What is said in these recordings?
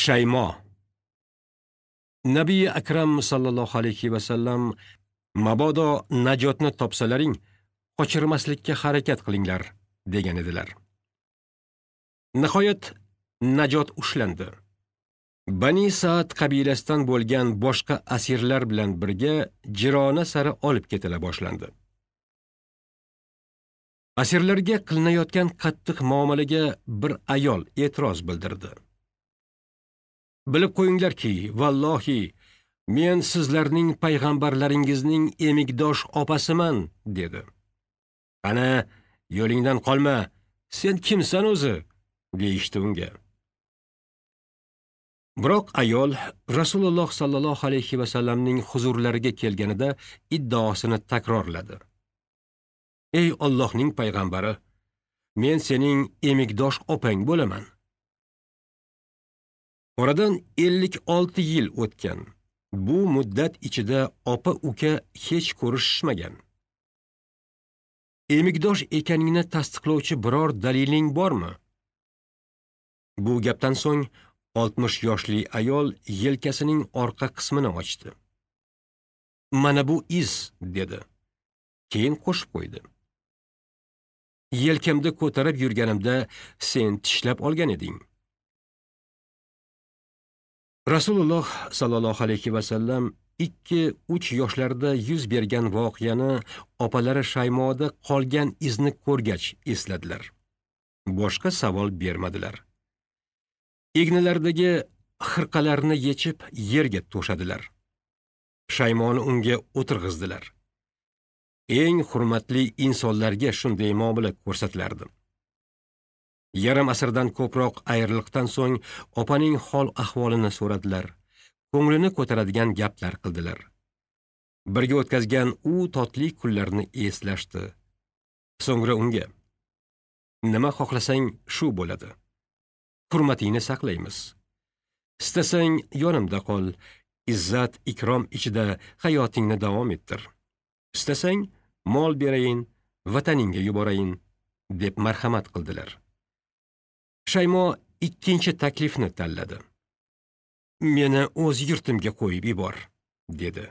Shaymo. Nabiy akram sallallohu alayhi vasallam mabodo najotni topsalaring, qochirmaslikka harakat qilinglar degan edilar. Nihoyat najot ushlandi. Bani saat qabilasidan bo'lgan boshqa asirlar bilan birga Jirona sari olib ketila boshlandi. Asirlarga qilinayotgan qattiq muomalaga bir ayol e'tiroz bildirdi. Bilib qo'yinglarki, vallohi men sizlarning payg'ambarlaringizning emikdosh opasiman dedi. Ana, yo'lingdan qolma. Sen kimsan o'zi? deyishdi unga. Biroq ayol Rasululloh sallallohu alayhi va sallamning huzurlariga kelganida iddaosini takrorladi. Ey Allohning payg'ambari, men sening emikdosh opang bo'laman. Oradan 56 yil o'tgan. Bu muddat ichida opa-uka hech ko'rishmagan. Emikdosh ekaningni tasdiqlovchi biror daliling bormi? Bu gapdan so'ng 60 yoshli ayol yelkasining orqa qismini ochdi. Mana bu iz, dedi. Keyin qo'shib qo'ydi. Yelkamda ko'tarib yurganimda sen tishlab olgan eding. rasululloh sollallohu alayhi vasallam ikki uch yoshlarda yuz bergan voqeani opalari shaymoda qolgan izni ko'rgach esladilar boshqa savol bermadilar egnilaridagi xirqalarini yechib yerga to'shadilar shaymoni unga o'tirg'izdilar eng hurmatli insonlarga shunday muomala ko'rsatilardi yarim asrdan ko'proq ayriliqdan so'ng opaning hol ahvolini so'radilar ko'nglini ko'taradigan gaplar qildilar birga o'tkazgan u totli kunlarni eslashdi so'ngra unga nima xohlasang shu bo'ladi hurmatingni saqlaymiz istasang yonimda qol izzat ikrom ichida hayotingni davom ettir istasang mol berayin vataningga yuborayin deb marhamat qildilar shaymo ikkinchi taklifni tanladi meni o'z yurtimga qo'yib yubor dedi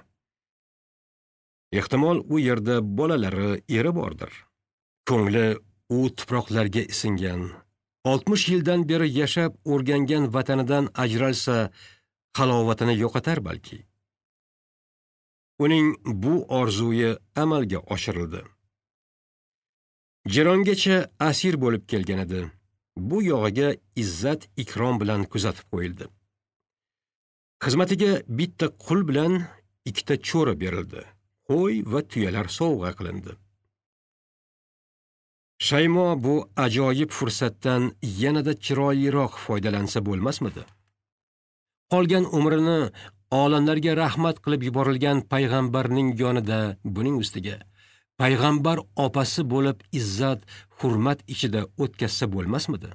ehtimol u yerda bolalari eri bordir ko'ngli u tuproqlarga isingan 60 yildan beri yashab o'rgangan vatanidan ajralsa halovatini yo'qotar balki uning bu orzuyi amalga oshirildi jirongacha asir bo'lib kelgan edi bu yog'iga izzat ikrom bilan kuzatib qo'yildi xizmatiga bitta qul bilan ikkita cho'ri berildi qo'y va tuyalar sovg'a qilindi shaymo bu ajoyib fursatdan yanada chiroyliroq foydalansa bo'lmasmidi qolgan umrini olamlarga rahmat qilib yuborilgan payg'ambarning yonida buning ustiga payg'ambar opasi bo'lib izzat hurmat ichida o'tkazsa bo'lmasmidi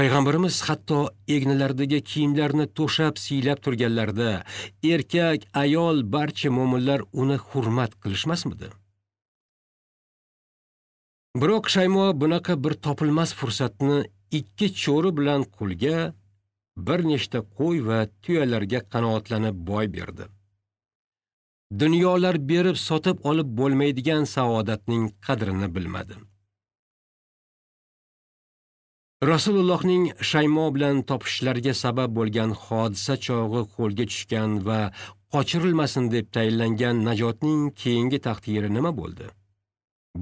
payg'ambarimiz hatto egnilaridagi kiyimlarni to'shab siylab turganlarida erkak ayol barcha mo'minlar uni hurmat qilishmasmidi biroq shaymo bunaqa bir topilmas fursatni ikki cho'ri bilan qulga bir nechta qo'y va tuyalarga qanoatlanib boy berdi dunyolar berib sotib olib bo'lmaydigan saodatning qadrini bilmadi. Rasulullohning Shaymo bilan topishishlariga sabab bo'lgan hodisa chog'i qo'lga tushgan va qochirilmasin deb tayinlangan Najotning keyingi taqdiri nima bo'ldi?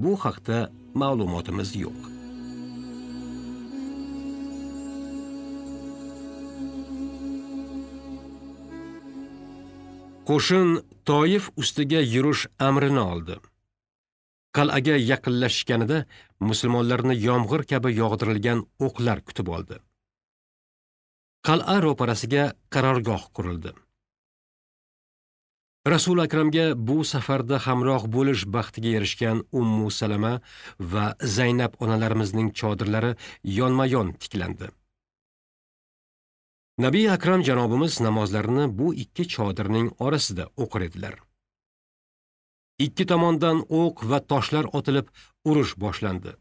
Bu haqda ma'lumotimiz yo'q. Qo'shin Toyif ustiga yurish amrini oldi qal'aga yaqinlashganida musulmonlarni yomg'ir kabi yog'dirilgan o'qlar kutib oldi qal'a ro'parasiga qarorgoh qurildi Rasul akramga bu safarda hamroh bo'lish baxtiga erishgan ummu salama va zaynab onalarimizning chodirlari yonma yon tiklandi nabiy akram janobimiz namozlarini bu ikki chodirning orasida o'qir edilar ikki tomondan o'q va toshlar otilib urush boshlandi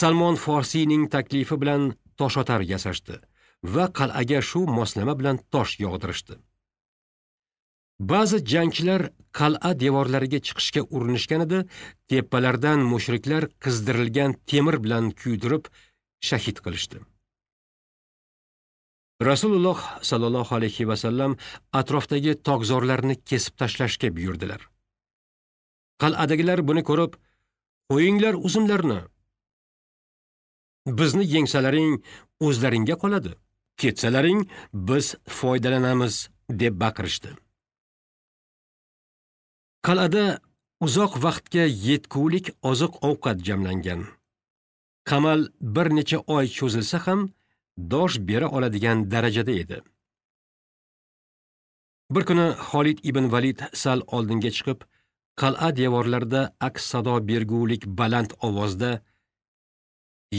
salmon forsiyning taklifi bilan toshotar yasashdi va qal'aga shu moslama bilan tosh yog'dirishdi ba'zi jangchilar qal'a devorlariga chiqishga urinishganida tepalardan mushriklar qizdirilgan temir bilan kuydirib shahid qilishdi rasululloh sollallohu alayhi vasallam atrofdagi tokzorlarni kesib tashlashga buyurdilar qal'adagilar buni ko'rib qo'yinglar uzumlarni bizni yengsalaring o'zlaringga qoladi ketsalaring biz foydalanamiz deb baqirishdi qal'ada uzoq vaqtga yetgulik oziq ovqat jamlangan qamal bir necha oy cho'zilsa ham dosh bera oladigan darajada edi bir kuni xolid ibn valid sal oldinga chiqib qal'a devorlarida aks sado bergulik baland ovozda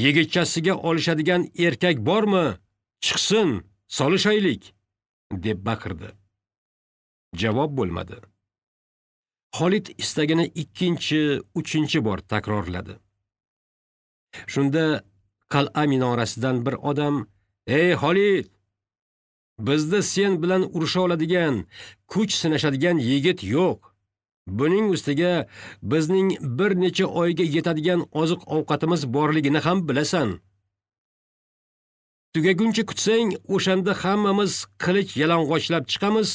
yigitchasiga olishadigan erkak bormi chiqsin solishaylik deb baqirdi javob bo'lmadi Xolid istagini ikkinchi, uchinchi bor takrorladi. Shunda qal'a minorasidan bir odam: "Ey Xolid, bizda sen bilan urusha oladigan, kuch sinashadigan yigit yo'q. Buning ustiga bizning bir necha oyga yetadigan oziq-ovqatimiz borligini ham bilasan." Tugaguncha kutsang, o'shanda hammamiz qilich yalang'ochlab chiqamiz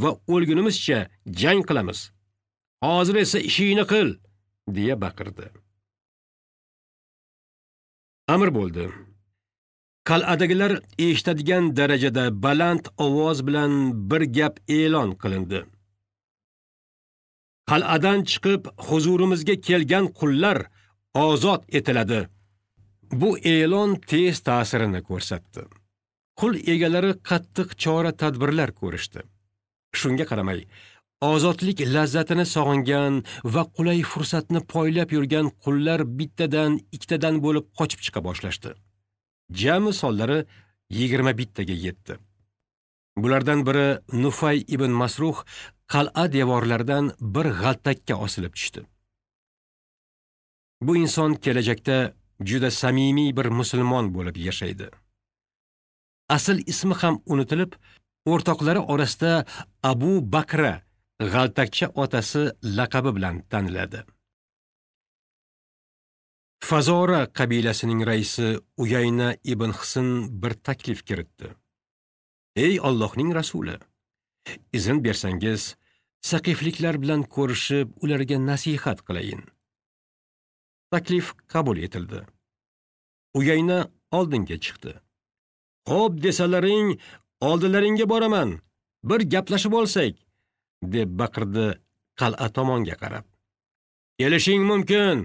va o'lgunimizcha jang qilamiz. Hozir esa ishingni qil, deya baqirdi. amr bo'ldi. Qal'adagilar eshitadigan darajada baland ovoz bilan bir gap e'lon qilindi. Qal'adan chiqib huzurimizga kelgan qullar ozod etiladi. Bu e'lon tez ta'sirini ko'rsatdi. Qul egalari qattiq chora tadbirlar ko'rishdi. Shunga qaramay, ozodlik lazzatini sog'ingan va qulay fursatni poylab yurgan qullar bittadan ikkitadan bo'lib qochib chiqa boshlashdi. Jami sonlari 21 taga yetdi. Bulardan biri Nufay ibn Masruh qal'a devorlaridan bir g'altakka osilib tushdi. Bu inson kelajakda juda samimiy bir musulmon bo'lib yashaydi. Asl ismi ham unutilib, o'rtoqlari orasida Abu Bakra g'altakcha otasi laqabi bilan taniladi. Fazora qabilasining raisi Uyayna ibn Hisn bir taklif kiritdi. Ey Allohning rasuli, izn bersangiz, saqifliklar bilan ko'rishib, ularga nasihat qilayin. Taklif qabul etildi. Uyayna oldinga chiqdi. Xo'p desalaring, oldilaringga boraman. Bir gaplashib olsak, deb baqirdi qal'a tomonga qarab kelishing mumkin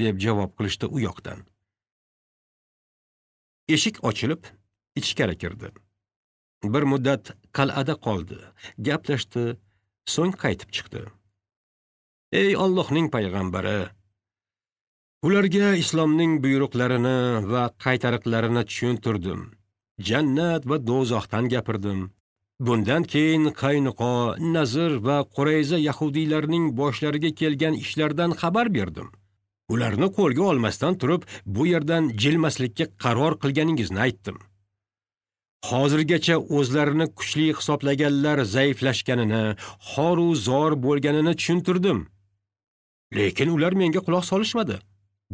deb javob qilishdi u yoqdan eshik ochilib ichkari kirdi bir muddat qal'ada qoldi gaplashdi so'ng qaytib chiqdi ey ollohning payg'ambari ularga islomning buyruqlarini va qaytariqlarini tushuntirdim jannat va do'zaxdan gapirdim Bundan keyin Qaynuqo, Nazir va Qurayza yahudiylarining boshlariga kelgan ishlardan xabar berdim. Ularni qo'lga olmasdan turib, bu yerdan jilmaslikka qaror qilganingizni aytdim. Hozirgacha o'zlarini kuchli hisoblaganlar zaiflashganini, xor zor bo'lganini tushuntirdim. Lekin ular menga quloq solishmadi.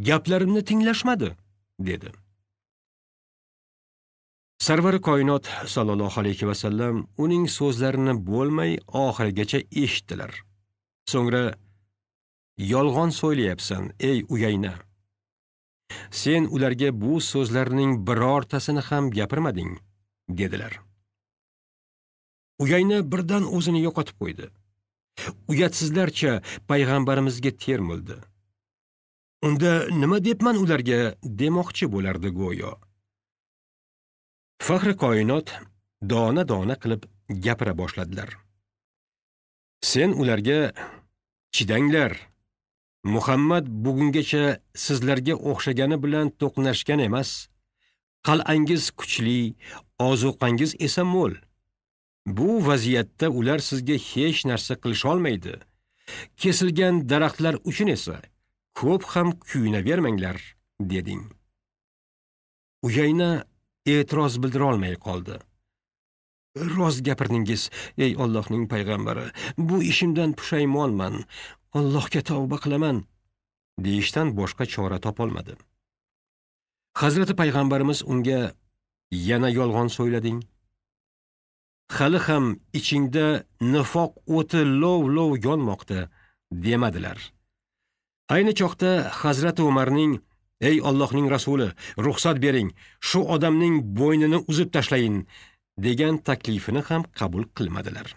Gaplarimni tinglashmadi, dedi. Sarvar koinot sallallohu alayhi vasallam uning so'zlarini bo'lmay oxirigacha eshitdilar. So'ngra yolg'on so'ylayapsan, ey Uyayna. Sen ularga bu so'zlarning birortasini ham gapirmading, dedilar. Uyayna birdan o'zini yo'qotib qo'ydi. Uyatsizlarcha payg'ambarimizga termuldi. Unda nima debman ularga demoqchi bo'lardi go'yo. fahri koinot dona dona qilib gapira boshladilar sen ularga chidanglar muhammad bugungacha sizlarga o'xshagani bilan to'qnashgan emas qal'angiz kuchli ozuqangiz esa mo'l bu vaziyatda ular sizga hech narsa qilish olmaydi. kesilgan daraxtlar uchun esa ko'p ham kuyunavermanglar deding uyayna e'tiroz bildira olmay qoldi rost gapirdingiz ey ollohning payg'ambari bu ishimdan pushaymonman allohga tavba qilaman deyishdan boshqa chora topolmadi hazrati payg'ambarimiz unga yana yolg'on so'ylading hali ham ichingda nifoq o'ti lov lov yonmoqda demadilar ayni choqda hazrati umarning "Ey Allohning rasuli, ruxsat bering, shu odamning bo'ynini uzib tashlayin" degan taklifini ham qabul qilmadilar.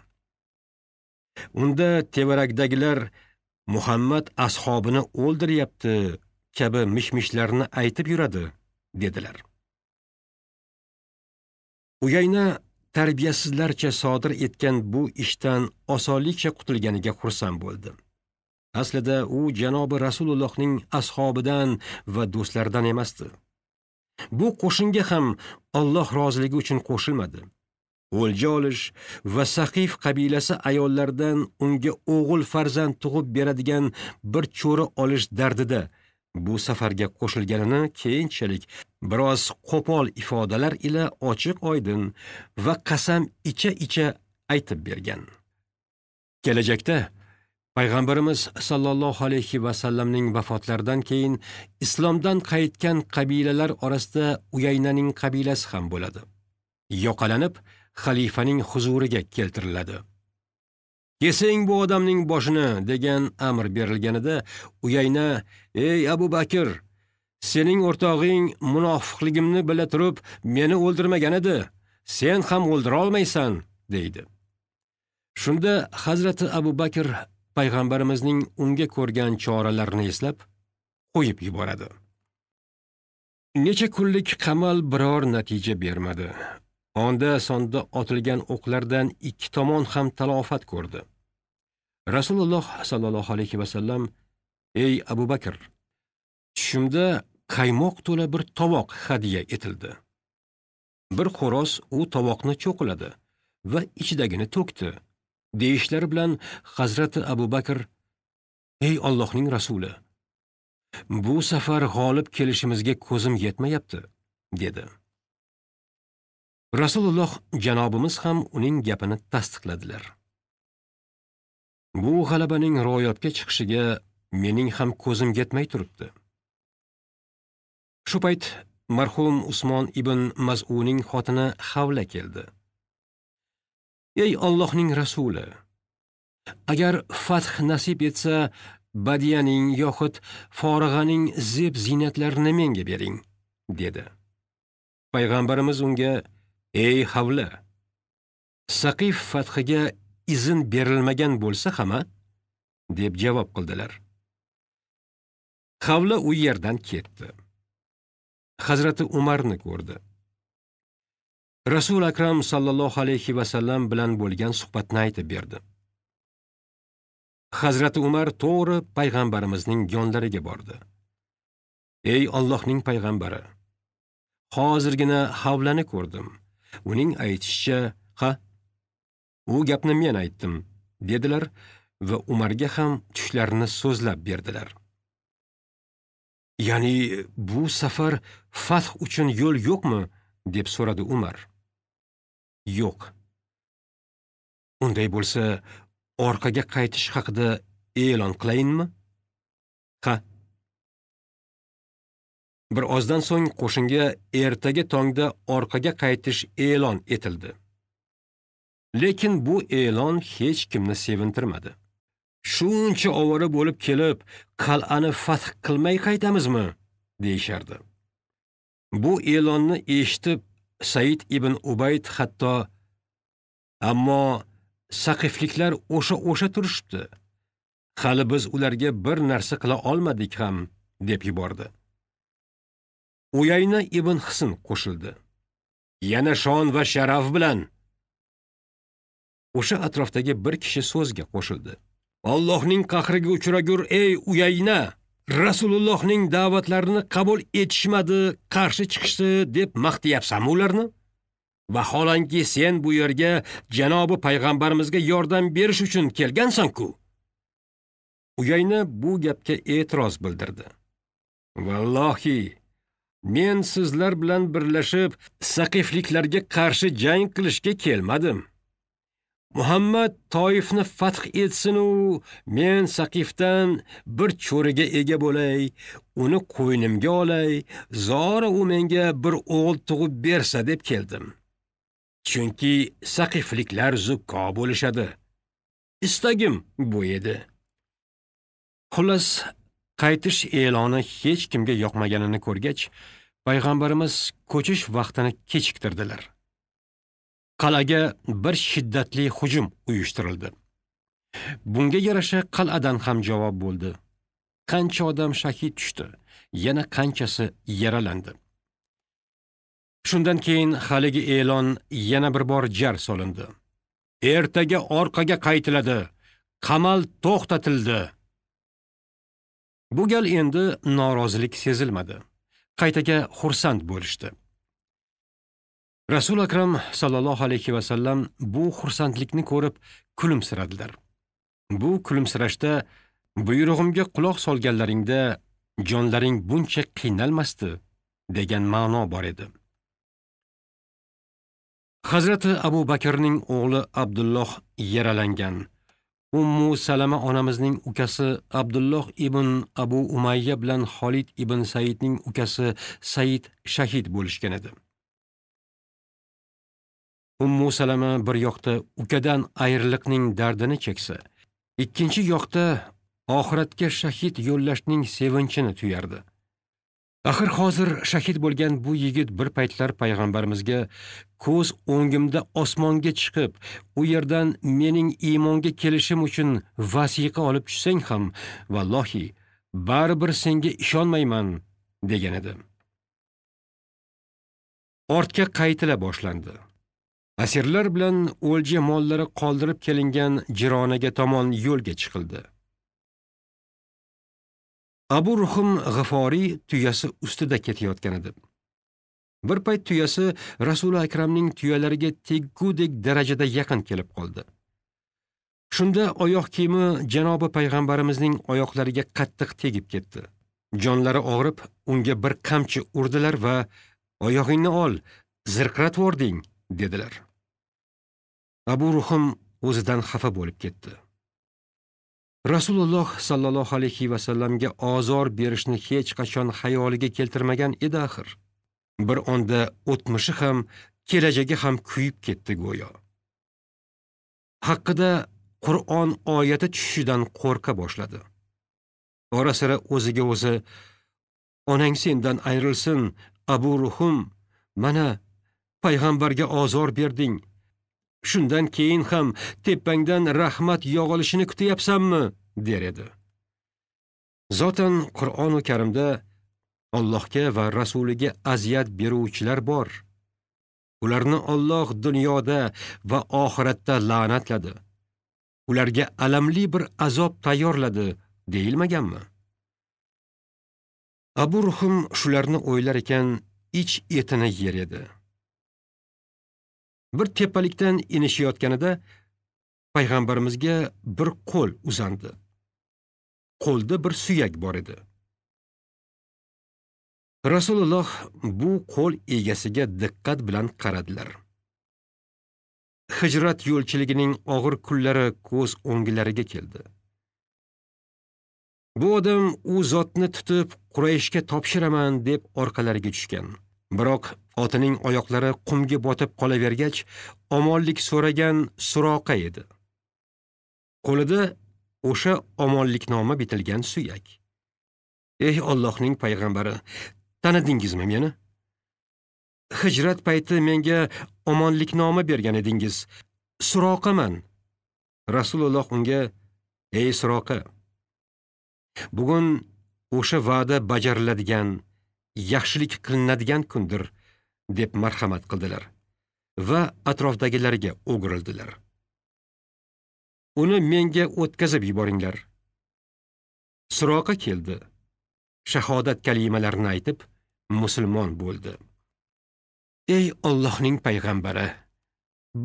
Unda tevarakdagilar Muhammad ashobini o'ldiryapti kabi mishmishlarni aytib yuradi, dedilar. Uyayna tarbiyasizlarcha sodir etgan bu ishdan osonlikcha qutilganiga xursand bo'ldi. aslida u janobi rasulullohning ashobidan va do'stlaridan emasdi bu qo'shinga ham Alloh roziligi uchun qo'shilmadi o'lja olish va saqif qabilasi ayollardan unga o'g'il farzand tug'ib beradigan bir cho'ri olish dardida bu safarga qo'shilganini keyinchalik biroz qo'pol ifodalar ila ochiq oydin va qasam icha icha aytib bergan kelajakda payg'ambarimiz sollallohu alayhi vasallamning vafotlaridan keyin islomdan qaytgan qabilalar orasida uyaynaning qabilasi ham bo'ladi yoqalanib xalifaning huzuriga keltiriladi kesing bu odamning boshini degan amr berilganida uyayna ey abu bakr sening o'rtog'ing munofiqligimni bila turib meni o'ldirmagan edi sen ham o'ldira olmaysan deydi shunda hazrati abu bakr payg'ambarimizning unga ko'rgan choralarini eslab qo'yib yuboradi. Necha kunlik qamal biror natija bermadi. Onda sonda otilgan o'qlardan ikki tomon ham talofat ko'rdi. Rasululloh sallallohu alayhi vasallam "Ey Abu Bakr, tushimda qaymoq to'la bir tovoq hadiya etildi. Bir xo'roz u tovoqni cho'qladi va ichidagini to'kdi." deyishlari bilan hazrati abu bakr ey Allohning rasuli bu safar g'olib kelishimizga ko'zim yetmayapti dedi rasululloh janobimiz ham uning gapini tasdiqladilar bu g'alabaning ro'yobga chiqishiga mening ham ko'zim yetmay turibdi shu payt marhum usmon ibn maz'uning xotini havla keldi ey Allohning rasuli agar fath nasib etsa badiyaning yoxud forig'aning zeb ziynatlarini menga bering dedi payg'ambarimiz unga ey havla saqif fathiga izn berilmagan bo'lsa ham deb javob qildilar havla u yerdan ketdi hazrati umarni ko'rdi Rasul akram sallallohu alayhi va sallam bilan bo'lgan suhbatni aytib berdi. Hazrati Umar to'g'ri payg'ambarimizning yonlariga bordi. Ey Allohning payg'ambari, hozirgina havlani ko'rdim. Uning aytishicha, ha, u gapni men aytdim, dedilar va Umarga ham tushlarini so'zlab berdilar. Ya'ni bu safar fath uchun yo'l yo'qmi? deb so'radi Umar. yo'q unday bo'lsa orqaga qaytish haqida e'lon qilayinmi ha bir ozdan so'ng qo'shinga ertaga tongda orqaga qaytish e'lon etildi lekin bu e'lon hech kimni sevintirmadi shuncha ovora bo'lib kelib qal'ani fath qilmay qaytamizmi deyishardi bu e'lonni eshitib said ibn ubayd hatto ammo saqifliklar o'sha o'sha turishdi hali biz ularga bir narsa qila olmadik ham deb yubordi uyayna ibn hisn qo'shildi yana shon va sharaf bilan o'sha atrofdagi bir kishi so'zga qo'shildi. Allohning qahriga uchragur ey Uyayna! rasulullohning da'vatlarini qabul etishmadi qarshi chiqishdi deb maqtayapsanmi ularni vaholanki sen bu yerga janobi payg'ambarimizga yordam berish uchun kelgansan-ku uyayni bu gapga e'tiroz bildirdi vallohi men sizlar bilan birlashib saqifliklarga qarshi jang qilishga kelmadim Muhammad Toyifni fath etsin u, men Saqifdan bir cho'riga ega bo'lay, uni qo'ynimga olay, zora u menga bir o'g'il tug'ib bersa deb keldim. Chunki Saqifliklar zukko bo'lishadi. Istagim bu edi. Xullas, qaytish e'loni hech kimga yoqmaganini ko'rgach, payg'ambarimiz ko'chish vaqtini kechiktirdilar. qal'aga bir shiddatli hujum uyushtirildi. Bunga yarasha qal'adan ham javob bo'ldi. Qancha odam shahid tushdi, yana qanchasi yaralandi. Shundan keyin haligi e'lon yana bir bor jar solindi. Ertaga orqaga qaytiladi, qamal to'xtatildi. Bu gal endi norozilik sezilmadi. Qaytaga xursand bo'lishdi. rasuli akram sallallohu alayhi vasallam bu xursandlikni ko'rib kulimsiradilar bu kulimsirashda buyrug'imga quloq solganlaringda jonlaring buncha qiynalmasdi degan ma'no bor edi hazrati abu bakrning o'g'li abdulloh yaralangan ummu salama onamizning ukasi abdulloh ibn abu umayya bilan xolid ibn saidning ukasi said shahid bo'lishgan edi ummu salama bir yoqda ukadan ayriliqning dardini cheksa ikkinchi yoqda oxiratga shahid yo'llashning sevinchini tuyardi axir hozir shahid bo'lgan bu yigit bir paytlar payg'ambarimizga ko'z o'ngimda osmonga chiqib u yerdan mening iymonga kelishim uchun vasiqa olib tushsang ham vallohi baribir senga ishonmayman degan edi ortga qaytila boshlandi Asirlar bilan o'lja mollari qoldirib kelingan jironaga tomon yo'lga chiqildi. Abu Ruhum G'afori tuyasi ustida ketayotgan edi. Bir payt tuyasi Rasuli akramning tuyalariga teggudek darajada yaqin kelib qoldi. Shunda oyoq kiyimi janobi payg'ambarimizning oyoqlariga qattiq tegib ketdi. Jonlari og'rib, unga bir qamchi urdilar va "Oyog'ingni ol, zirqratib dedilar. abu ruhim o'zidan xafa bo'lib ketdi rasululloh sollallohu alayhi vasallamga ozor berishni hech qachon xayoliga keltirmagan edi axir bir onda o'tmishi ham kelajagi ham kuyib ketdi go'yo haqida qur'on oyati tushishidan qo'rqa boshladi ora sira o'ziga o'zi onang sendan ayrilsin abu ruhim mana payg'ambarga ozor berding Shundan keyin ham tepangdan rahmat yog'ilishini kutyapsanmi?" der edi. Zotan Qur'oni Karimda Allohga va rasuliga aziyat beruvchilar bor. Ularni Alloh dunyoda va oxiratda la'natladi. Ularga alamli bir azob tayyorladi, deyilmaganmi? Abu Ruhum shularni o'ylar ekan, ich etini yer edi. bir tepalikdan inishayotganida payg'ambarimizga bir qo'l uzandi qo'lda bir suyak bor edi rasululloh bu qo'l egasiga diqqat bilan qaradilar hijrat yo'lchiligining og'ir kunlari ko'z o'ngilariga keldi bu odam u zotni tutib qurayishga topshiraman deb orqalariga tushgan biroq Otining oyoqlari qumga botib qolavergach, omonlik so'ragan Suroqa edi. Qo'lida o'sha omonliknoma bitilgan suyak. Ey Allohning payg'ambari, tanidingizmi meni? Hijrat payti menga omonliknoma bergan edingiz. Suroqaman. Rasululloh unga: "Ey Suroqa, bugun o'sha va'da bajariladigan, yaxshilik qilinadigan kundir. deb marhamat qildilar va atrofdagilarga o'girildilar uni menga o'tkazib yuboringlar suroqa keldi shahodat kalimalarini aytib musulmon bo'ldi ey Allohning payg'ambari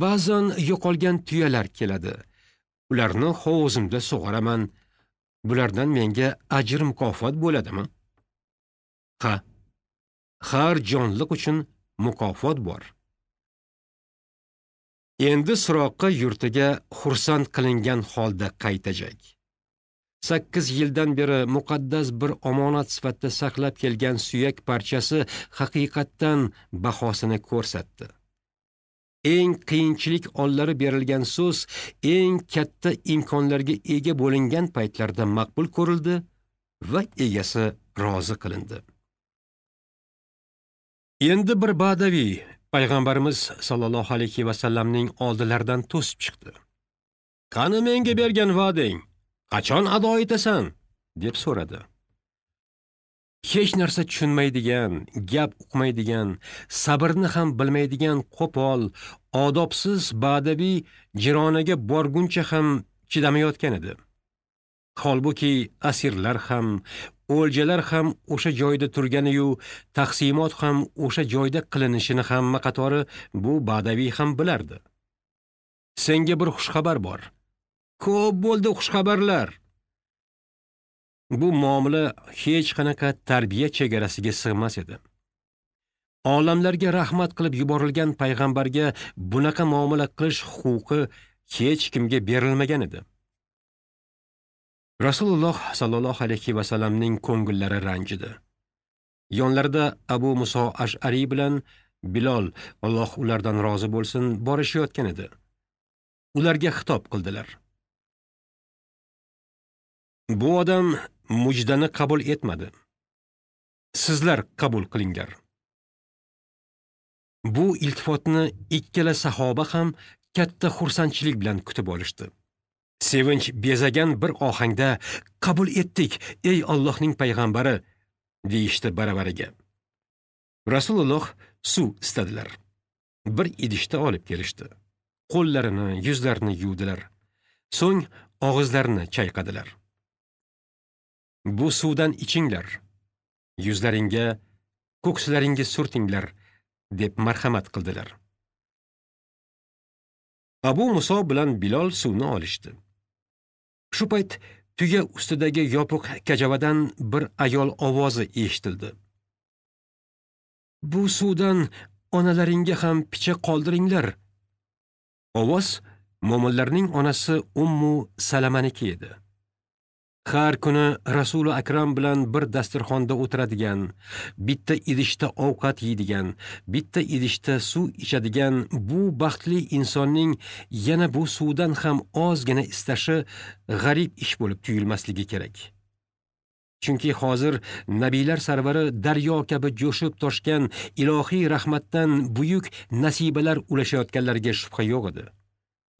ba'zan yo'qolgan tuyalar keladi ularni hovuzimda sug'oraman bulardan menga ajr mukofot bo'ladimi ha har jonliq uchun mukofot bor. Endi Suroqqa yurtiga xursand qilingan holda qaytajak. 8 yildan beri muqaddas bir omonat sifatida saqlab kelgan suyak parchasi haqiqatdan bahosini ko'rsatdi. Eng qiyinchilik onlari berilgan so'z eng katta imkonlarga ega bo'lingan paytlarda maqbul ko'rildi va egasi rozi qilindi. Endi bir badaviy payg'ambarimiz sollallohu alayhi va sallamning oldilaridan to'sib chiqdi. Qani menga bergan va'dang, qachon ado etasan? deb so'radi. hech narsa tushunmaydigan, gap uqmaydigan, sabrni ham bilmaydigan qo'pol, odobsiz badaviy jironaga borguncha ham chidamayotgan edi. Holbuki asirlar ham, o'ljalar ham o'sha joyda turganiyu taqsimot ham o'sha joyda qilinishini hamma qatori bu Badaviy ham bilardi. Senga bir xushxabar bor. Ko'p bo'ldi xushxabarlar. Bu muomala hech qanaqa tarbiya chegarasiga sig'mas edi. Olamlarga rahmat qilib yuborilgan payg'ambarga bunaqa muomala qilish huquqi hech kimga berilmagan edi. rasululloh sollallohu alayhi vasallamning ko'ngillari ranjidi yonlarida abu muso ashariy bilan bilol alloh ulardan rozi bo'lsin borishayotgan edi ularga xitob qildilar bu odam mujdani qabul etmadi sizlar qabul qilinglar bu iltifotni ikkala sahoba ham katta xursandchilik bilan kutib olishdi sevinch bezagan bir ohangda qabul etdik ey Allohning payg'ambari deyishdi baravariga rasululloh suv istadilar bir idishda olib kelishdi qo'llarini yuzlarini yuvdilar so'ng og'izlarini chayqadilar bu suvdan ichinglar yuzlaringga ko'kslaringga surtinglar deb marhamat qildilar abu muso bilan bilol suvni olishdi Shu payt tuya ustidagi yopiq kajavadan bir ayol ovozi eshitildi. Bu suvdan onalaringga ham picha qoldiringlar. Ovoz mo'minlarning onasi Ummu Salamaniki edi. har kuni rasuli akram bilan bir dasturxonda o'tiradigan bitta idishda ovqat yeydigan bitta idishda suv ichadigan bu baxtli insonning yana bu suvdan ham ozgina istashi g'arib ish bo'lib tuyulmasligi kerak chunki hozir nabiylar sarvari daryo kabi jo'shib toshgan ilohiy rahmatdan buyuk nasibalar ulashayotganlariga shubha yo'q edi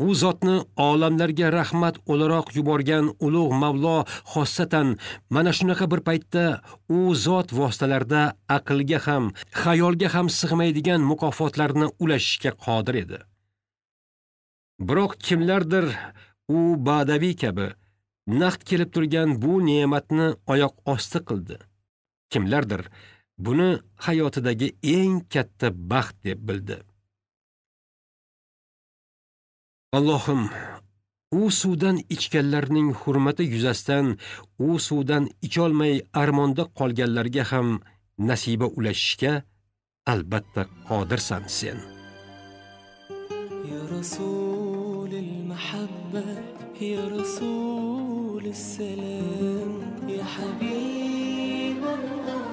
u zotni olamlarga rahmat o'laroq yuborgan ulug' Mavlo xossatan mana shunaqa bir paytda u zot vositalarida aqlga ham, xayolga ham sig'maydigan mukofotlarni ulashishga qodir edi. Biroq kimlardir u badaviy kabi naqd kelib turgan bu ne'matni oyoq osti qildi. Kimlardir buni hayotidagi eng katta baxt deb bildi. allohim u suvdan ichganlarning hurmati yuzasidan u suvdan icholmay armonda qolganlarga ham nasiba ulashishga albatta qodirsan sen يا رسول المحبة يا رسول السلام يا حبيب الله